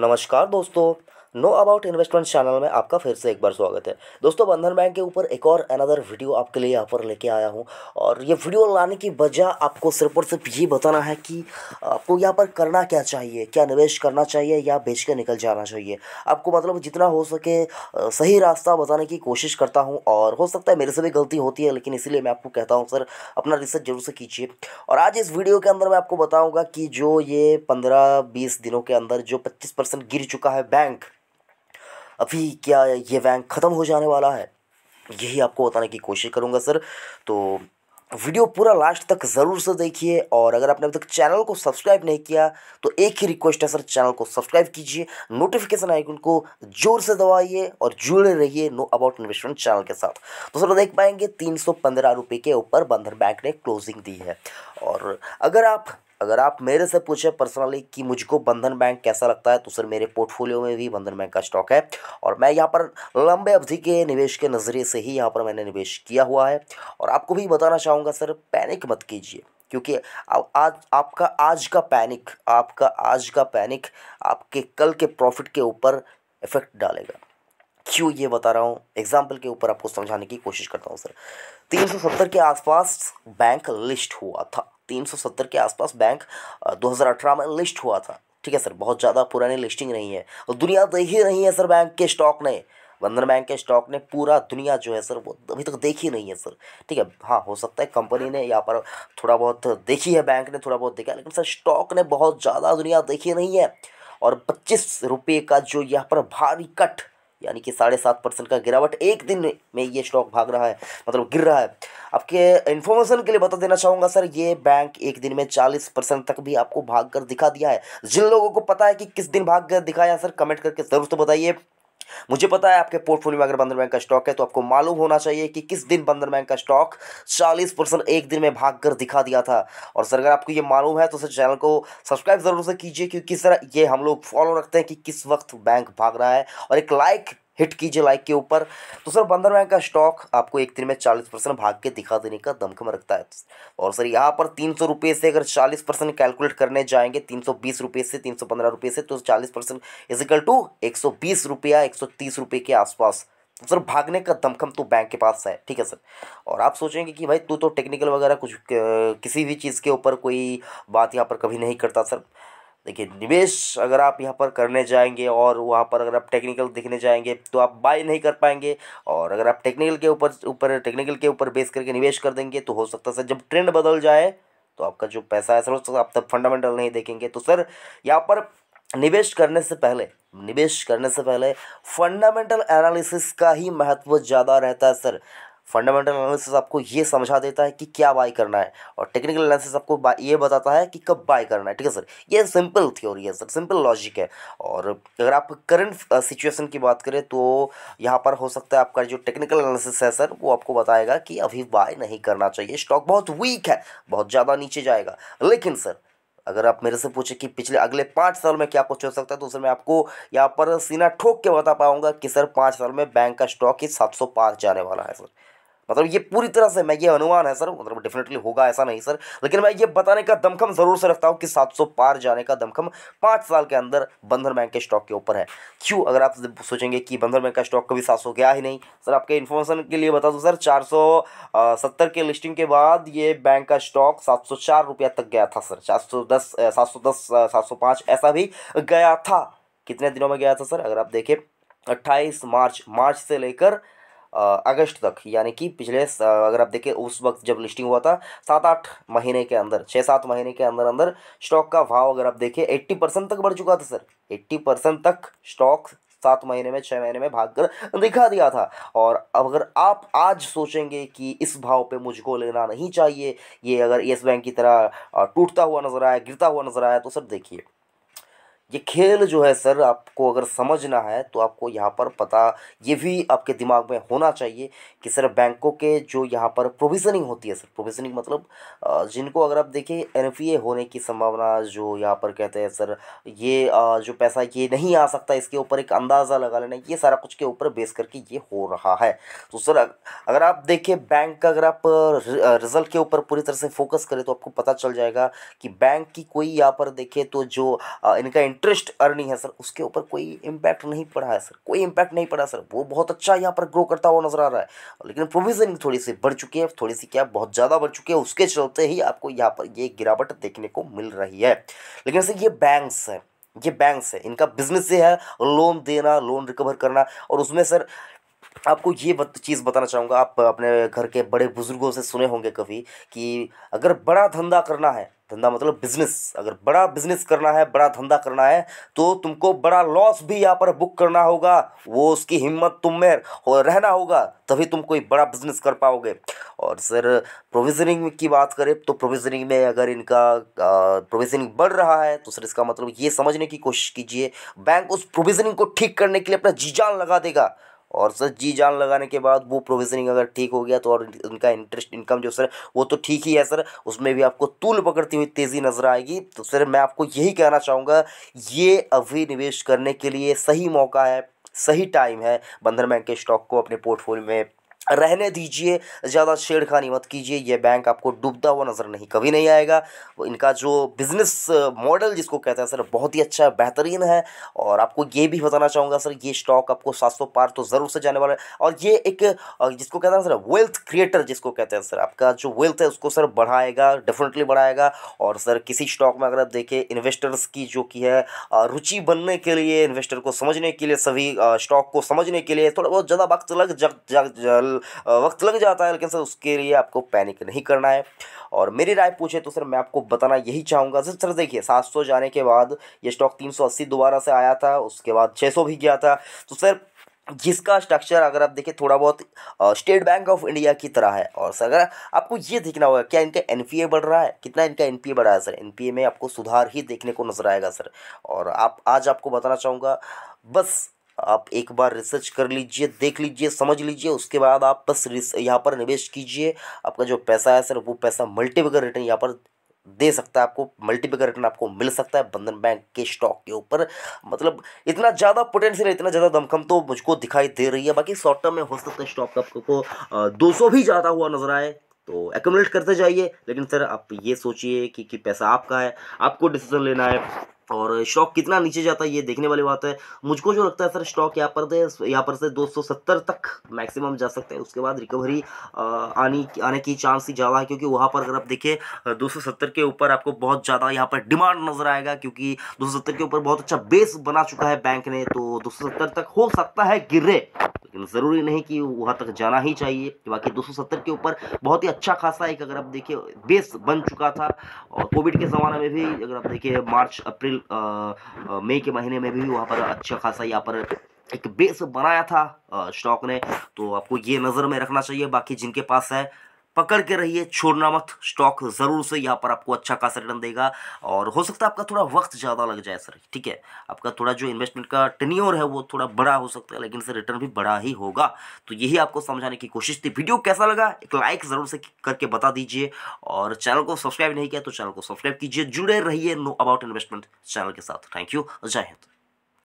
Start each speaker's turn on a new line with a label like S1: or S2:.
S1: नमस्कार दोस्तों know about investment channel में आपका फिर से एक बार स्वागत है दोस्तों बंधन बैंक के ऊपर एक और अनदर वीडियो आपके लिए यहाँ पर लेके आया हूँ और ये वीडियो लाने की वजह आपको सिर्फ और सिर्फ ये बताना है कि आपको यहाँ पर करना क्या चाहिए क्या निवेश करना चाहिए या बेच के निकल जाना चाहिए आपको मतलब जितना हो सके सही रास्ता बताने की कोशिश करता हूँ और हो सकता है मेरे से भी गलती होती है लेकिन इसीलिए मैं आपको कहता हूँ सर अपना रिसर्च जरूर से कीजिए और आज इस वीडियो के अंदर मैं आपको बताऊँगा कि जो ये पंद्रह बीस दिनों के अंदर जो पच्चीस गिर चुका है बैंक अभी क्या ये बैंक ख़त्म हो जाने वाला है यही आपको बताने की कोशिश करूँगा सर तो वीडियो पूरा लास्ट तक ज़रूर से देखिए और अगर आपने अभी तक चैनल को सब्सक्राइब नहीं किया तो एक ही रिक्वेस्ट है सर चैनल को सब्सक्राइब कीजिए नोटिफिकेशन आइकन को जोर से दबाइए और जुड़े रहिए नो अबाउट इन्वेस्टमेंट चैनल के साथ तो सर देख पाएंगे तीन सौ पंद्रह रुपये के ऊपर बंधन बैंक ने क्लोजिंग दी है और अगर आप अगर आप मेरे से पूछे पर्सनली कि मुझको बंधन बैंक कैसा लगता है तो सर मेरे पोर्टफोलियो में भी बंधन बैंक का स्टॉक है और मैं यहाँ पर लंबे अवधि के निवेश के नज़रिए से ही यहाँ पर मैंने निवेश किया हुआ है और आपको भी बताना चाहूँगा सर पैनिक मत कीजिए क्योंकि आज आपका आज का पैनिक आपका आज का पैनिक आपके कल के प्रॉफिट के ऊपर इफ़ेक्ट डालेगा क्यों ये बता रहा हूँ एग्जाम्पल के ऊपर आपको समझाने की कोशिश करता हूँ सर तीन सौ सत्तर के आसपास बैंक लिस्ट हुआ था 370 के आसपास बैंक 2018 में लिस्ट हुआ था ठीक है सर बहुत ज़्यादा पुरानी लिस्टिंग नहीं है और दुनिया देख ही नहीं है सर बैंक के स्टॉक ने बंधन बैंक के स्टॉक ने पूरा दुनिया जो है सर वो अभी तक देखी नहीं है सर ठीक है हाँ हो सकता है कंपनी ने यहाँ पर थोड़ा बहुत देखी है बैंक ने थोड़ा बहुत देखा लेकिन सर स्टॉक ने बहुत ज़्यादा दुनिया देखी नहीं है और पच्चीस रुपये का जो यहाँ पर भारी कट यानी कि साढ़े सात परसेंट का गिरावट एक दिन में ये स्टॉक भाग रहा है मतलब गिर रहा है आपके इन्फॉर्मेशन के लिए बता देना चाहूँगा सर ये बैंक एक दिन में चालीस परसेंट तक भी आपको भाग कर दिखा दिया है जिन लोगों को पता है कि किस दिन भाग कर दिखाया सर कमेंट करके ज़रूर तो बताइए मुझे पता है आपके पोर्टफोलियो में अगर बंधन बैंक का स्टॉक है तो आपको मालूम होना चाहिए कि किस दिन बंधन बैंक का स्टॉक चालीस परसेंट एक दिन में भाग कर दिखा दिया था और सर अगर आपको ये मालूम है तो सर चैनल को सब्सक्राइब ज़रूर से कीजिए क्योंकि सर ये हम लोग फॉलो रखते हैं कि किस वक्त बैंक भाग रहा है और एक लाइक हिट कीजिए लाइक के ऊपर तो सर बंधन बैंक का स्टॉक आपको एक दिन में चालीस परसेंट भाग के दिखा देने का दमखम रखता है और सर यहाँ पर तीन सौ रुपये से अगर चालीस परसेंट कैलकुलेट करने जाएंगे तीन सौ बीस रुपये से तीन सौ पंद्रह रुपये से तो चालीस परसेंट इजिकल टू एक सौ बीस रुपया एक सौ तीस रुपये के आसपास तो सर भागने का दमखम तो बैंक के पास है ठीक है सर और आप सोचेंगे कि भाई तू तो टेक्निकल वगैरह कुछ किसी भी चीज़ के ऊपर कोई बात यहाँ पर कभी नहीं करता सर देखिए निवेश अगर आप यहाँ पर करने जाएंगे और वहाँ पर अगर आप टेक्निकल देखने जाएंगे तो आप बाय नहीं कर पाएंगे और अगर आप टेक्निकल के ऊपर ऊपर टेक्निकल के ऊपर बेस करके निवेश कर देंगे तो हो सकता है सर जब ट्रेंड बदल जाए तो आपका जो पैसा है सर आप तब फंडामेंटल नहीं देखेंगे तो सर यहाँ पर निवेश करने से पहले निवेश करने से पहले फंडामेंटल एनालिसिस का ही महत्व ज़्यादा रहता है सर फंडामेंटल एनालिसिस आपको ये समझा देता है कि क्या बाय करना है और टेक्निकल एनालिसिस आपको ये बताता है कि कब बाय करना है ठीक है सर ये सिंपल थ्योरी है सर सिंपल लॉजिक है और अगर आप करंट सिचुएशन की बात करें तो यहाँ पर हो सकता है आपका जो टेक्निकल एनालिसिस है सर वो आपको बताएगा कि अभी बाय नहीं करना चाहिए स्टॉक बहुत वीक है बहुत ज़्यादा नीचे जाएगा लेकिन सर अगर आप मेरे से पूछे कि पिछले अगले पाँच साल में क्या कुछ हो सकता है तो सर मैं आपको यहाँ पर सीना ठोक के बता पाऊँगा कि सर पाँच साल में बैंक का स्टॉक ही सात सौ पार जाने वाला है सर मतलब ये पूरी तरह से मैं ये अनुमान है सर मतलब डेफिनेटली होगा ऐसा नहीं सर लेकिन मैं ये बताने का दमखम ज़रूर से रखता हूँ कि 700 पार जाने का दमखम पाँच साल के अंदर बंधन बैंक के स्टॉक के ऊपर है क्यों अगर आप सोचेंगे कि बंधन बैंक का स्टॉक कभी सौ गया ही नहीं सर आपके इन्फॉर्मेशन के लिए बता दूँ सर चार के लिस्टिंग के बाद ये बैंक का स्टॉक सात रुपया तक गया था सर चार सौ दस सात ऐसा भी गया था कितने दिनों में गया था सर अगर आप देखें 28 मार्च मार्च से लेकर अगस्त तक यानी कि पिछले अगर आप देखें उस वक्त जब लिस्टिंग हुआ था सात आठ महीने के अंदर छः सात महीने के अंदर अंदर स्टॉक का भाव अगर आप देखें एट्टी परसेंट तक बढ़ चुका था सर एट्टी परसेंट तक स्टॉक सात महीने में छः महीने में भाग कर दिखा दिया था और अब अगर आप आज सोचेंगे कि इस भाव पे मुझको लेना नहीं चाहिए ये अगर येस बैंक की तरह टूटता हुआ नज़र आया गिरता हुआ नज़र आया तो सर देखिए ये खेल जो है सर आपको अगर समझना है तो आपको यहाँ पर पता ये भी आपके दिमाग में होना चाहिए कि सर बैंकों के जो यहाँ पर प्रोविज़निंग होती है सर प्रोविज़निंग मतलब जिनको अगर आप देखें एन होने की संभावना जो यहाँ पर कहते हैं सर ये जो पैसा ये नहीं आ सकता इसके ऊपर एक अंदाज़ा लगा लेना ये सारा कुछ के ऊपर बेस करके ये हो रहा है तो सर अगर आप देखें बैंक का अगर आप रिजल्ट के ऊपर पूरी तरह से फोकस करें तो आपको पता चल जाएगा कि बैंक की कोई यहाँ पर देखें तो जो इनका इंटरेस्ट अर्निंग है सर उसके ऊपर कोई इम्पैक्ट नहीं पड़ा है सर कोई इंपैक्ट नहीं पड़ा सर वो बहुत अच्छा यहाँ पर ग्रो करता हुआ नजर आ रहा है लेकिन प्रोविजनिंग थोड़ी सी बढ़ चुकी है थोड़ी सी क्या बहुत ज़्यादा बढ़ चुकी है उसके चलते ही आपको यहाँ पर ये गिरावट देखने को मिल रही है लेकिन सर ये बैंक्स हैं ये बैंक्स है इनका बिजनेस ये है लोन देना लोन रिकवर करना और उसमें सर आपको ये बत, चीज़ बताना चाहूँगा आप अपने घर के बड़े बुजुर्गों से सुने होंगे कभी कि अगर बड़ा धंधा करना है धंधा मतलब बिजनेस अगर बड़ा बिजनेस करना है बड़ा धंधा करना है तो तुमको बड़ा लॉस भी यहाँ पर बुक करना होगा वो उसकी हिम्मत तुम में हो रहना होगा तभी तुम कोई बड़ा बिजनेस कर पाओगे और सर प्रोविजनिंग की बात करें तो प्रोविजनिंग में अगर इनका प्रोविजनिंग बढ़ रहा है तो सर इसका मतलब ये समझने की कोशिश कीजिए बैंक उस प्रोविजनिंग को ठीक करने के लिए अपना जी जान लगा देगा और सर जी जान लगाने के बाद वो प्रोविजनिंग अगर ठीक हो गया तो और उनका इंटरेस्ट इनकम जो सर वो तो ठीक ही है सर उसमें भी आपको तूल पकड़ती हुई तेज़ी नज़र आएगी तो सर मैं आपको यही कहना चाहूँगा ये अभी निवेश करने के लिए सही मौका है सही टाइम है बंधन बैंक के स्टॉक को अपने पोर्टफोलियो में रहने दीजिए ज़्यादा छेड़खानी मत कीजिए ये बैंक आपको डूबता हुआ नज़र नहीं कभी नहीं आएगा इनका जो बिज़नेस मॉडल जिसको कहते हैं सर बहुत ही अच्छा बेहतरीन है और आपको ये भी बताना चाहूँगा सर ये स्टॉक आपको सात सौ पार तो ज़रूर से जाने वाला है और ये एक जिसको कहते हैं सर वेल्थ क्रिएटर जिसको कहते हैं सर आपका जो वेल्थ है उसको सर बढ़ाएगा डेफिनेटली बढ़ाएगा और सर किसी स्टॉक में अगर आप देखें इन्वेस्टर्स की जो कि है रुचि बनने के लिए इन्वेस्टर को समझने के लिए सभी स्टॉक को समझने के लिए थोड़ा बहुत ज़्यादा वक्त लग वक्त लग जाता है लेकिन सर उसके लिए आपको पैनिक नहीं करना है और मेरी राय पूछे तो सर मैं आपको बताना यही चाहूँगा सर सर देखिए सात सौ जाने के बाद ये स्टॉक तीन सौ अस्सी दोबारा से आया था उसके बाद छः सौ भी गया था तो सर जिसका स्ट्रक्चर अगर आप देखें थोड़ा बहुत स्टेट बैंक ऑफ इंडिया की तरह है और सर अगर आपको ये देखना होगा क्या इनका एन बढ़ रहा है कितना इनका एन बढ़ा है सर एन में आपको सुधार ही देखने को नजर आएगा सर और आप आज आपको बताना चाहूँगा बस आप एक बार रिसर्च कर लीजिए देख लीजिए समझ लीजिए उसके बाद आप बस यहाँ पर निवेश कीजिए आपका जो पैसा है सर वो पैसा मल्टीपल रिटर्न यहाँ पर दे सकता है आपको मल्टीपल रिटर्न आपको मिल सकता है बंधन बैंक के स्टॉक के ऊपर मतलब इतना ज़्यादा पोटेंशियल इतना ज़्यादा दमखम तो मुझको दिखाई दे रही है बाकी शॉर्ट टर्म में हो सकता है स्टॉक आपको दो सौ भी ज़्यादा हुआ नजर आए तो एकोमोडेट करते जाइए लेकिन सर आप ये सोचिए कि, कि पैसा आपका है आपको डिसीजन लेना है और स्टॉक कितना नीचे जाता है ये देखने वाली बात है मुझको जो लगता है सर स्टॉक यहाँ पर यहाँ पर से 270 तक मैक्सिमम जा सकते हैं उसके बाद रिकवरी आने आने की चांस ही ज़्यादा है क्योंकि वहाँ पर अगर आप देखिए 270 के ऊपर आपको बहुत ज़्यादा यहाँ पर डिमांड नज़र आएगा क्योंकि 270 के ऊपर बहुत अच्छा बेस बना चुका है बैंक ने तो दो तक हो सकता है गिर लेकिन ज़रूरी नहीं कि वहाँ तक जाना ही चाहिए बाकी 270 के ऊपर बहुत ही अच्छा खासा एक अगर आप देखिए बेस बन चुका था और कोविड के ज़माने में भी अगर आप देखिए मार्च अप्रैल मई के महीने में भी वहाँ पर अच्छा खासा यहाँ पर एक बेस बनाया था स्टॉक ने तो आपको ये नज़र में रखना चाहिए बाकी जिनके पास है पकड़ के रहिए छोड़ना मत स्टॉक ज़रूर से यहाँ पर आपको अच्छा खासा रिटर्न देगा और हो सकता है आपका थोड़ा वक्त ज़्यादा लग जाए सर ठीक है आपका थोड़ा जो इन्वेस्टमेंट का टनियोर है वो थोड़ा बड़ा हो सकता है लेकिन सर रिटर्न भी बड़ा ही होगा तो यही आपको समझाने की कोशिश थी वीडियो कैसा लगा एक लाइक ज़रूर से करके बता दीजिए और चैनल को सब्सक्राइब नहीं किया तो चैनल को सब्सक्राइब कीजिए जुड़े रहिए नो अबाउट इन्वेस्टमेंट चैनल के साथ थैंक यू जय हिंद